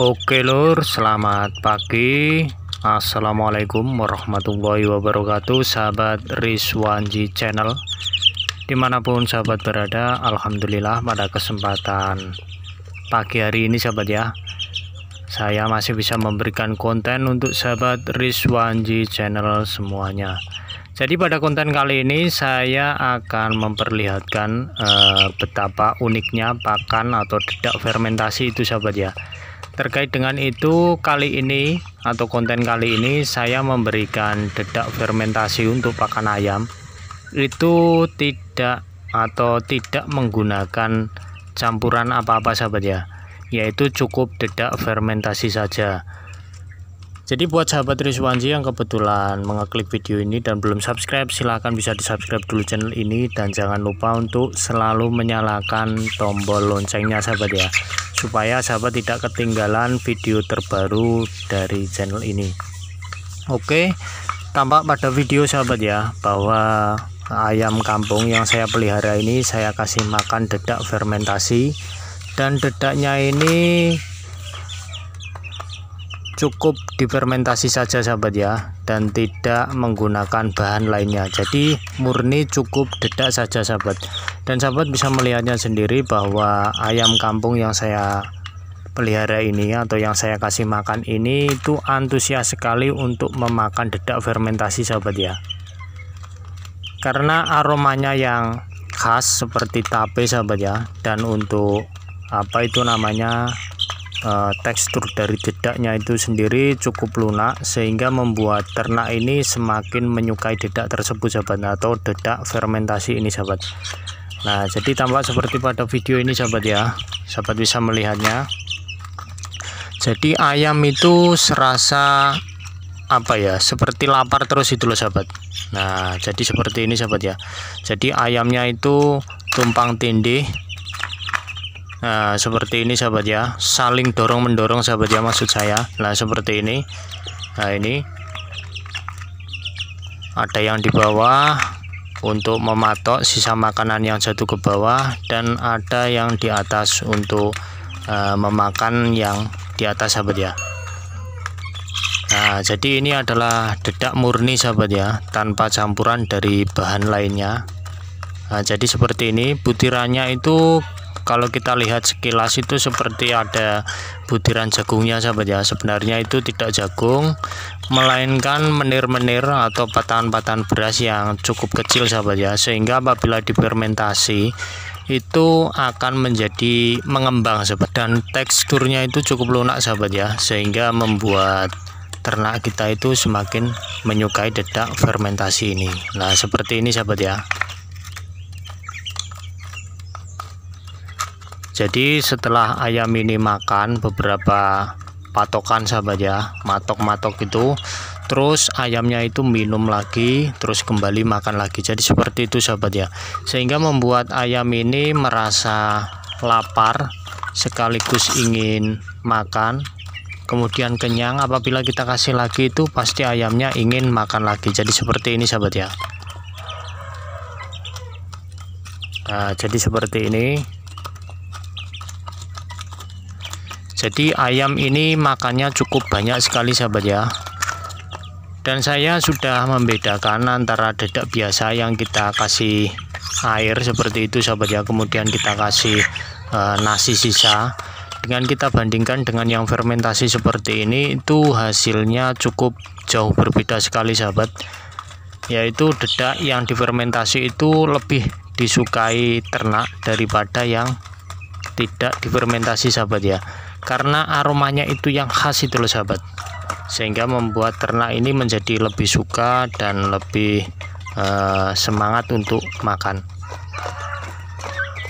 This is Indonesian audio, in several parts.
Oke lur, selamat pagi. Assalamualaikum warahmatullahi wabarakatuh, sahabat Rizwanji Channel. Dimanapun sahabat berada, alhamdulillah pada kesempatan pagi hari ini sahabat ya, saya masih bisa memberikan konten untuk sahabat Rizwanji Channel semuanya. Jadi pada konten kali ini saya akan memperlihatkan eh, betapa uniknya pakan atau dedak fermentasi itu sahabat ya terkait dengan itu kali ini atau konten kali ini saya memberikan dedak fermentasi untuk pakan ayam itu tidak atau tidak menggunakan campuran apa-apa sahabat ya yaitu cukup dedak fermentasi saja jadi buat sahabat Rizwanji yang kebetulan mengeklik video ini dan belum subscribe silahkan bisa di subscribe dulu channel ini dan jangan lupa untuk selalu menyalakan tombol loncengnya sahabat ya supaya sahabat tidak ketinggalan video terbaru dari channel ini oke tampak pada video sahabat ya bahwa ayam kampung yang saya pelihara ini saya kasih makan dedak fermentasi dan dedaknya ini cukup difermentasi saja sahabat ya dan tidak menggunakan bahan lainnya jadi murni cukup dedak saja sahabat dan sahabat bisa melihatnya sendiri bahwa ayam kampung yang saya pelihara ini atau yang saya kasih makan ini itu antusias sekali untuk memakan dedak fermentasi sahabat ya karena aromanya yang khas seperti tape sahabat ya dan untuk apa itu namanya e, tekstur dari dedaknya itu sendiri cukup lunak sehingga membuat ternak ini semakin menyukai dedak tersebut sahabat atau dedak fermentasi ini sahabat nah jadi tampak seperti pada video ini sahabat ya sahabat bisa melihatnya jadi ayam itu serasa apa ya seperti lapar terus itu loh sahabat nah jadi seperti ini sahabat ya jadi ayamnya itu tumpang tindih nah seperti ini sahabat ya saling dorong mendorong sahabat ya maksud saya nah seperti ini nah ini ada yang di bawah untuk mematok sisa makanan yang jatuh ke bawah dan ada yang di atas untuk uh, memakan yang di atas sahabat ya Nah jadi ini adalah dedak murni sahabat ya tanpa campuran dari bahan lainnya nah, jadi seperti ini butirannya itu kalau kita lihat sekilas itu seperti ada butiran jagungnya sahabat ya sebenarnya itu tidak jagung melainkan menir-menir atau patahan-patahan beras yang cukup kecil sahabat ya sehingga apabila difermentasi itu akan menjadi mengembang sahabat dan teksturnya itu cukup lunak sahabat ya sehingga membuat ternak kita itu semakin menyukai dedak fermentasi ini nah seperti ini sahabat ya Jadi setelah ayam ini makan beberapa patokan sahabat ya, matok-matok itu, terus ayamnya itu minum lagi, terus kembali makan lagi. Jadi seperti itu sahabat ya. Sehingga membuat ayam ini merasa lapar sekaligus ingin makan kemudian kenyang apabila kita kasih lagi itu pasti ayamnya ingin makan lagi jadi seperti ini sahabat ya nah, jadi seperti ini Jadi ayam ini makannya cukup banyak sekali sahabat ya. Dan saya sudah membedakan antara dedak biasa yang kita kasih air seperti itu sahabat ya kemudian kita kasih e, nasi sisa dengan kita bandingkan dengan yang fermentasi seperti ini itu hasilnya cukup jauh berbeda sekali sahabat yaitu dedak yang difermentasi itu lebih disukai ternak daripada yang tidak difermentasi sahabat ya karena aromanya itu yang khas itu loh sahabat sehingga membuat ternak ini menjadi lebih suka dan lebih eh, semangat untuk makan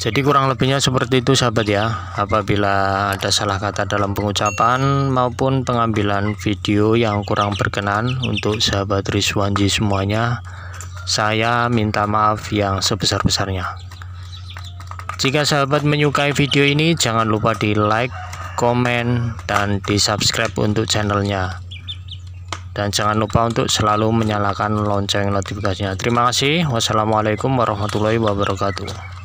jadi kurang lebihnya seperti itu sahabat ya apabila ada salah kata dalam pengucapan maupun pengambilan video yang kurang berkenan untuk sahabat Rizwanji semuanya saya minta maaf yang sebesar-besarnya jika sahabat menyukai video ini jangan lupa di like komen, dan di subscribe untuk channelnya dan jangan lupa untuk selalu menyalakan lonceng notifikasinya terima kasih wassalamualaikum warahmatullahi wabarakatuh